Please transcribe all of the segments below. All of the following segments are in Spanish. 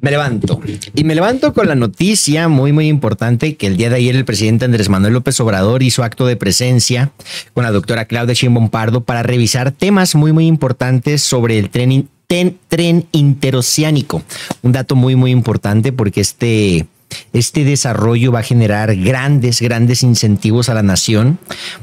Me levanto. Y me levanto con la noticia muy, muy importante que el día de ayer el presidente Andrés Manuel López Obrador hizo acto de presencia con la doctora Claudia Chimbompardo Pardo para revisar temas muy, muy importantes sobre el tren interoceánico. Un dato muy, muy importante porque este este desarrollo va a generar grandes, grandes incentivos a la nación,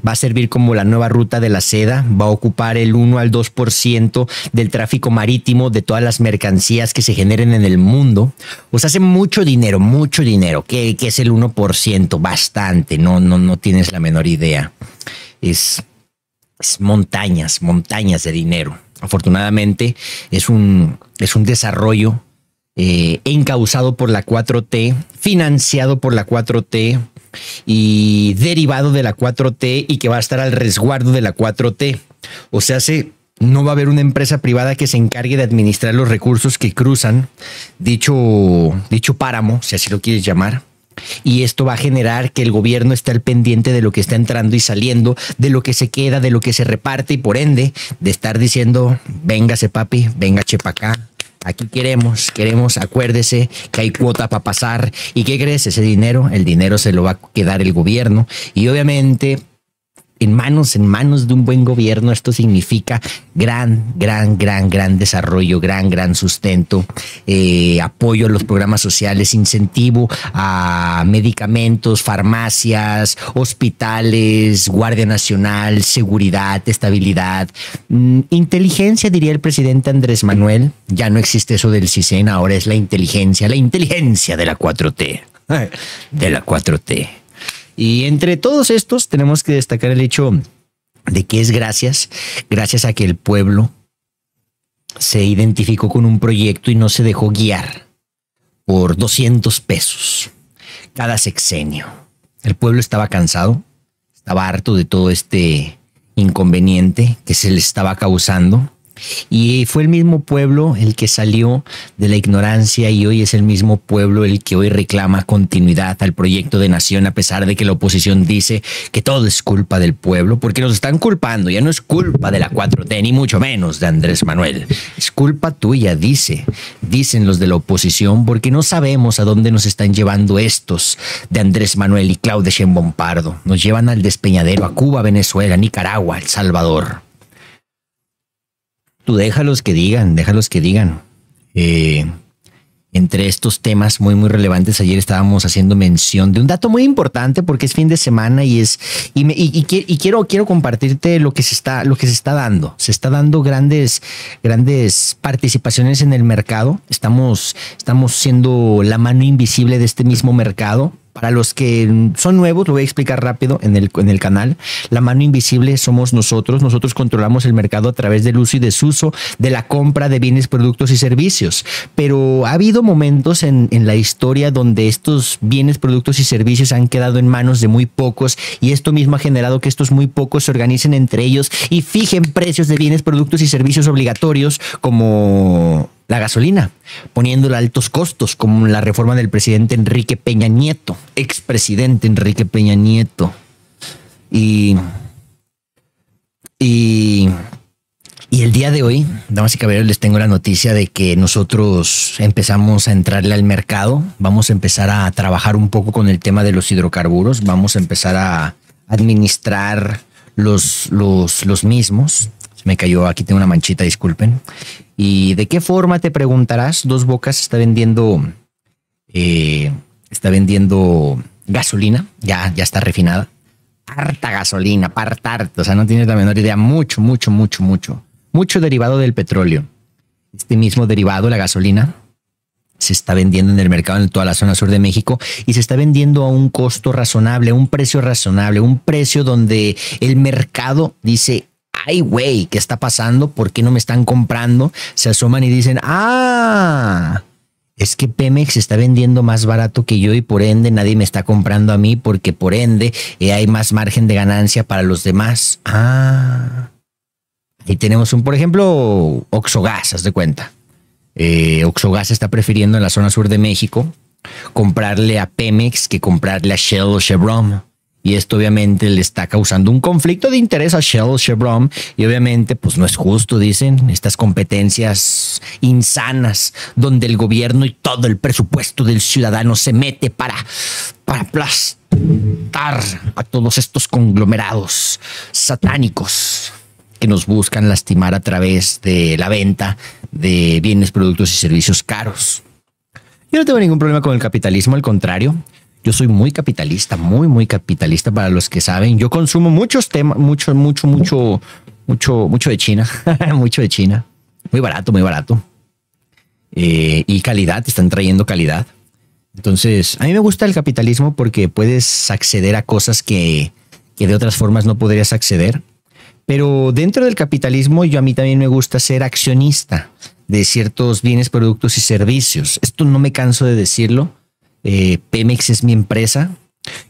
va a servir como la nueva ruta de la seda, va a ocupar el 1 al 2% del tráfico marítimo de todas las mercancías que se generen en el mundo. O sea, hace mucho dinero, mucho dinero, que, es el 1%, bastante, no, no, tienes la menor idea. Es, montañas, montañas de dinero. Afortunadamente es un, es un desarrollo eh, encausado por la 4T, financiado por la 4T y derivado de la 4T y que va a estar al resguardo de la 4T. O sea, no va a haber una empresa privada que se encargue de administrar los recursos que cruzan dicho, dicho páramo, si así lo quieres llamar. Y esto va a generar que el gobierno esté al pendiente de lo que está entrando y saliendo, de lo que se queda, de lo que se reparte y por ende de estar diciendo, véngase papi, venga chepa acá, Aquí queremos, queremos, acuérdese que hay cuota para pasar. ¿Y qué crees? Ese dinero, el dinero se lo va a quedar el gobierno. Y obviamente en manos, en manos de un buen gobierno, esto significa gran, gran, gran, gran desarrollo, gran, gran sustento, eh, apoyo a los programas sociales, incentivo a medicamentos, farmacias, hospitales, Guardia Nacional, seguridad, estabilidad, mm, inteligencia, diría el presidente Andrés Manuel. Ya no existe eso del CISEN, ahora es la inteligencia, la inteligencia de la 4T, de la 4T. Y entre todos estos tenemos que destacar el hecho de que es gracias, gracias a que el pueblo se identificó con un proyecto y no se dejó guiar por 200 pesos cada sexenio. El pueblo estaba cansado, estaba harto de todo este inconveniente que se le estaba causando y fue el mismo pueblo el que salió de la ignorancia y hoy es el mismo pueblo el que hoy reclama continuidad al proyecto de nación a pesar de que la oposición dice que todo es culpa del pueblo porque nos están culpando, ya no es culpa de la 4T ni mucho menos de Andrés Manuel, es culpa tuya, dice, dicen los de la oposición porque no sabemos a dónde nos están llevando estos de Andrés Manuel y Claudia Sheinbaum Pardo, nos llevan al despeñadero a Cuba, Venezuela, Nicaragua, El Salvador. Tú déjalos que digan, déjalos que digan. Eh, entre estos temas muy, muy relevantes, ayer estábamos haciendo mención de un dato muy importante porque es fin de semana y es, y, quiero, quiero compartirte lo que se está, lo que se está dando. Se está dando grandes, grandes participaciones en el mercado. Estamos, estamos siendo la mano invisible de este mismo mercado. Para los que son nuevos, lo voy a explicar rápido en el, en el canal. La mano invisible somos nosotros. Nosotros controlamos el mercado a través del uso y desuso de la compra de bienes, productos y servicios. Pero ha habido momentos en, en la historia donde estos bienes, productos y servicios han quedado en manos de muy pocos y esto mismo ha generado que estos muy pocos se organicen entre ellos y fijen precios de bienes, productos y servicios obligatorios como la gasolina, poniéndola altos costos, como la reforma del presidente Enrique Peña Nieto, expresidente Enrique Peña Nieto. Y, y, y el día de hoy, damas y caballeros, les tengo la noticia de que nosotros empezamos a entrarle al mercado, vamos a empezar a trabajar un poco con el tema de los hidrocarburos, vamos a empezar a administrar los, los, los mismos me cayó, aquí tengo una manchita, disculpen. ¿Y de qué forma te preguntarás? Dos Bocas está vendiendo, eh, está vendiendo gasolina, ya, ya está refinada. Harta gasolina, parta harta, o sea, no tienes la menor idea, mucho, mucho, mucho, mucho. Mucho derivado del petróleo. Este mismo derivado, la gasolina, se está vendiendo en el mercado en toda la zona sur de México y se está vendiendo a un costo razonable, un precio razonable, un precio donde el mercado dice, ay, güey, ¿qué está pasando? ¿Por qué no me están comprando? Se asoman y dicen, ah, es que Pemex está vendiendo más barato que yo y por ende nadie me está comprando a mí porque por ende eh, hay más margen de ganancia para los demás. Ah. Y tenemos un, por ejemplo, Oxogas, haz de cuenta. Eh, Oxogas está prefiriendo en la zona sur de México comprarle a Pemex que comprarle a Shell o Chevron y esto obviamente le está causando un conflicto de interés a Shell, Chevron y obviamente pues no es justo, dicen, estas competencias insanas donde el gobierno y todo el presupuesto del ciudadano se mete para, para aplastar a todos estos conglomerados satánicos que nos buscan lastimar a través de la venta de bienes, productos y servicios caros. Yo no tengo ningún problema con el capitalismo, al contrario. Yo soy muy capitalista, muy, muy capitalista para los que saben. Yo consumo muchos temas, mucho, mucho, mucho, mucho, mucho de China, mucho de China. Muy barato, muy barato. Eh, y calidad, están trayendo calidad. Entonces, a mí me gusta el capitalismo porque puedes acceder a cosas que, que de otras formas no podrías acceder. Pero dentro del capitalismo, yo a mí también me gusta ser accionista de ciertos bienes, productos y servicios. Esto no me canso de decirlo eh, Pemex es mi empresa.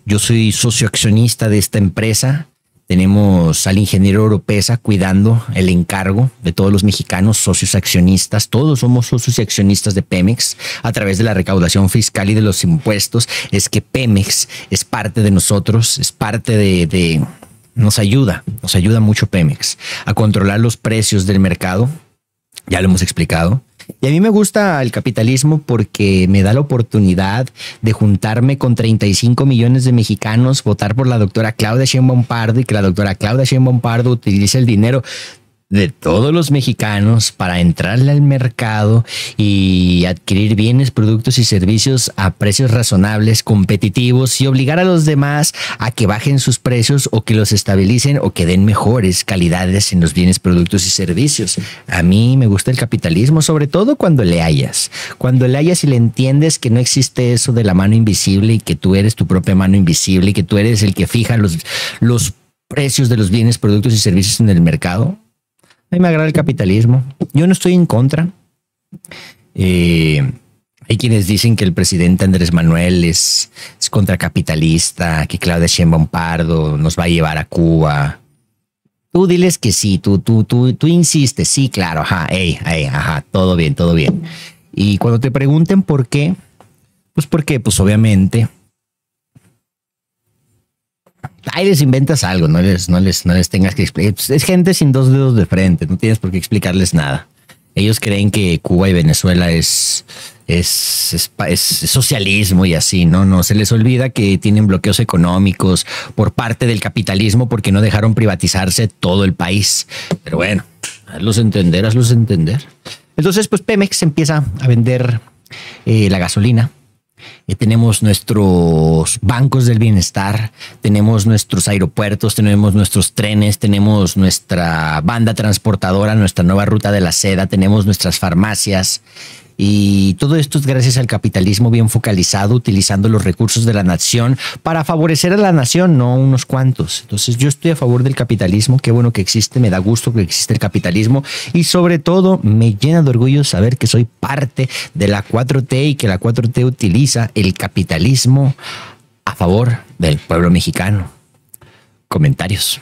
Yo soy socio accionista de esta empresa. Tenemos al ingeniero Oropesa cuidando el encargo de todos los mexicanos, socios accionistas. Todos somos socios y accionistas de Pemex a través de la recaudación fiscal y de los impuestos. Es que Pemex es parte de nosotros, es parte de nos ayuda, nos ayuda mucho Pemex a controlar los precios del mercado. Ya lo hemos explicado, y a mí me gusta el capitalismo porque me da la oportunidad de juntarme con 35 millones de mexicanos, votar por la doctora Claudia Sheinbaum Pardo y que la doctora Claudia Sheinbaum Pardo utilice el dinero de todos los mexicanos para entrarle al mercado y adquirir bienes, productos y servicios a precios razonables, competitivos y obligar a los demás a que bajen sus precios o que los estabilicen o que den mejores calidades en los bienes, productos y servicios. A mí me gusta el capitalismo, sobre todo cuando le hayas, cuando le hallas y le entiendes que no existe eso de la mano invisible y que tú eres tu propia mano invisible y que tú eres el que fija los, los precios de los bienes, productos y servicios en el mercado. A mí me agrada el capitalismo. Yo no estoy en contra. Eh, hay quienes dicen que el presidente Andrés Manuel es, contracapitalista, que Claudia Sheinbaum Pardo nos va a llevar a Cuba. Tú diles que sí, tú, tú, tú, tú insistes, sí, claro, ajá, ajá, todo bien, todo bien. Y cuando te pregunten por qué, pues porque, pues obviamente, ahí les inventas algo, no les, no les, no les tengas que explicar. Es gente sin dos dedos de frente, no tienes por qué explicarles nada. Ellos creen que Cuba y Venezuela es, es, socialismo y así, ¿no? No se les olvida que tienen bloqueos económicos por parte del capitalismo porque no dejaron privatizarse todo el país. Pero bueno, hazlos entender, hazlos entender. Entonces, pues Pemex empieza a vender eh, la gasolina eh, tenemos nuestros bancos del bienestar, tenemos nuestros aeropuertos, tenemos nuestros trenes, tenemos nuestra banda transportadora, nuestra nueva ruta de la seda, tenemos nuestras farmacias, y todo esto es gracias al capitalismo bien focalizado, utilizando los recursos de la nación para favorecer a la nación, no unos cuantos. Entonces yo estoy a favor del capitalismo, qué bueno que existe, me da gusto que existe el capitalismo y sobre todo me llena de orgullo saber que soy parte de la 4T y que la 4T utiliza el capitalismo a favor del pueblo mexicano. Comentarios.